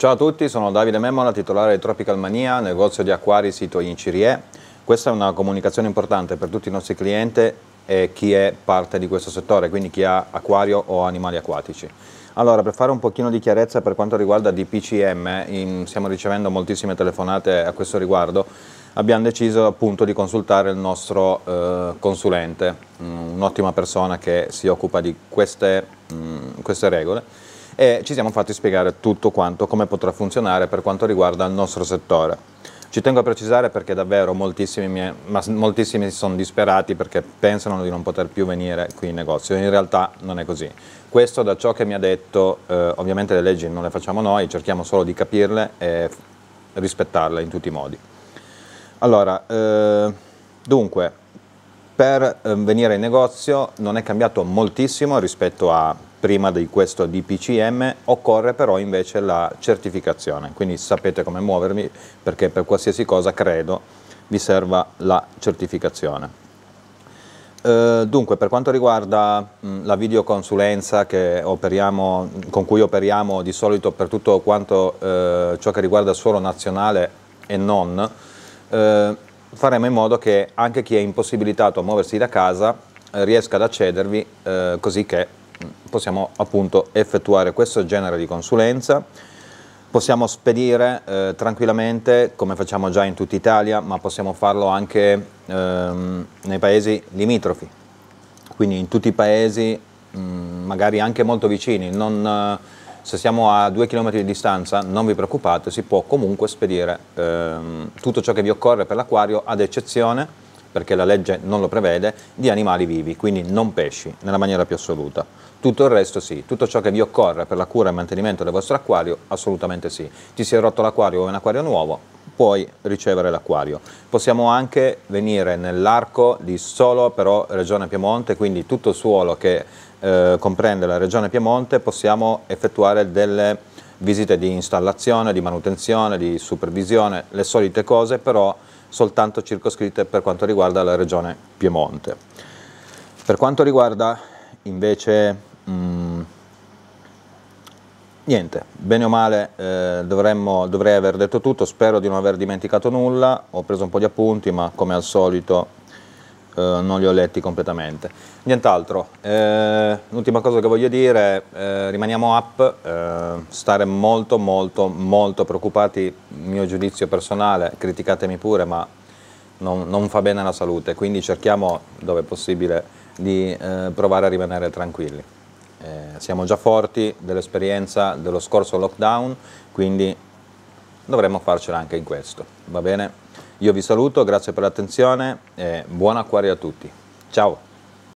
Ciao a tutti, sono Davide Memola, titolare di Tropical Mania, negozio di acquari sito in Cirie. Questa è una comunicazione importante per tutti i nostri clienti e chi è parte di questo settore, quindi chi ha acquario o animali acquatici. Allora, per fare un pochino di chiarezza per quanto riguarda DPCM, in, stiamo ricevendo moltissime telefonate a questo riguardo, abbiamo deciso appunto di consultare il nostro eh, consulente, mm, un'ottima persona che si occupa di queste, mh, mm, queste regole e ci siamo fatti spiegare tutto quanto, come potrà funzionare per quanto riguarda il nostro settore. Ci tengo a precisare perché davvero moltissimi, mie, moltissimi sono disperati perché pensano di non poter più venire qui in negozio, in realtà non è così. Questo da ciò che mi ha detto, eh, ovviamente le leggi non le facciamo noi, cerchiamo solo di capirle e rispettarle in tutti i modi. Allora, eh, dunque, per eh, venire in negozio non è cambiato moltissimo rispetto a prima di questo DPCM occorre però invece la certificazione, quindi sapete come muovermi perché per qualsiasi cosa credo vi serva la certificazione. Eh, dunque, per quanto riguarda mm, la videoconsulenza operiamo, con cui operiamo di solito per tutto quanto eh, ciò che riguarda il suolo nazionale e non, eh, faremo in modo che anche chi è impossibilitato a muoversi da casa eh, riesca ad accedervi eh, così che possiamo appunto effettuare questo genere di consulenza, possiamo spedire eh, tranquillamente come facciamo già in tutta Italia, ma possiamo farlo anche ehm, nei paesi limitrofi, quindi in tutti i paesi mh, mm, magari anche molto vicini, non, eh, se siamo a due chilometri di distanza non vi preoccupate, si può comunque spedire ehm, tutto ciò che vi occorre per l'acquario ad eccezione perché la legge non lo prevede, di animali vivi, quindi non pesci, nella maniera più assoluta. Tutto il resto sì, tutto ciò che vi occorre per la cura e mantenimento del vostro acquario, assolutamente sì. Ti si è rotto l'acquario o un acquario nuovo, puoi ricevere l'acquario. Possiamo anche venire nell'arco di solo però Regione Piemonte, quindi tutto il suolo che eh, comprende la Regione Piemonte, possiamo effettuare delle visite di installazione, di manutenzione, di supervisione, le solite cose, però soltanto circoscritte per quanto riguarda la regione Piemonte. Per quanto riguarda invece, mh, mm, niente, bene o male eh, dovremmo, dovrei aver detto tutto, spero di non aver dimenticato nulla, ho preso un po' di appunti, ma come al solito eh, non li ho letti completamente. Nient'altro, eh, l'ultima cosa che voglio dire, eh, rimaniamo up, eh, stare molto molto molto preoccupati, mio giudizio personale, criticatemi pure, ma non, non fa bene alla salute, quindi cerchiamo, dove è possibile, di eh, provare a rimanere tranquilli. Eh, siamo già forti dell'esperienza dello scorso lockdown, quindi dovremmo farcela anche in questo, va bene? Io vi saluto, grazie per l'attenzione e buon acquario a tutti. Ciao!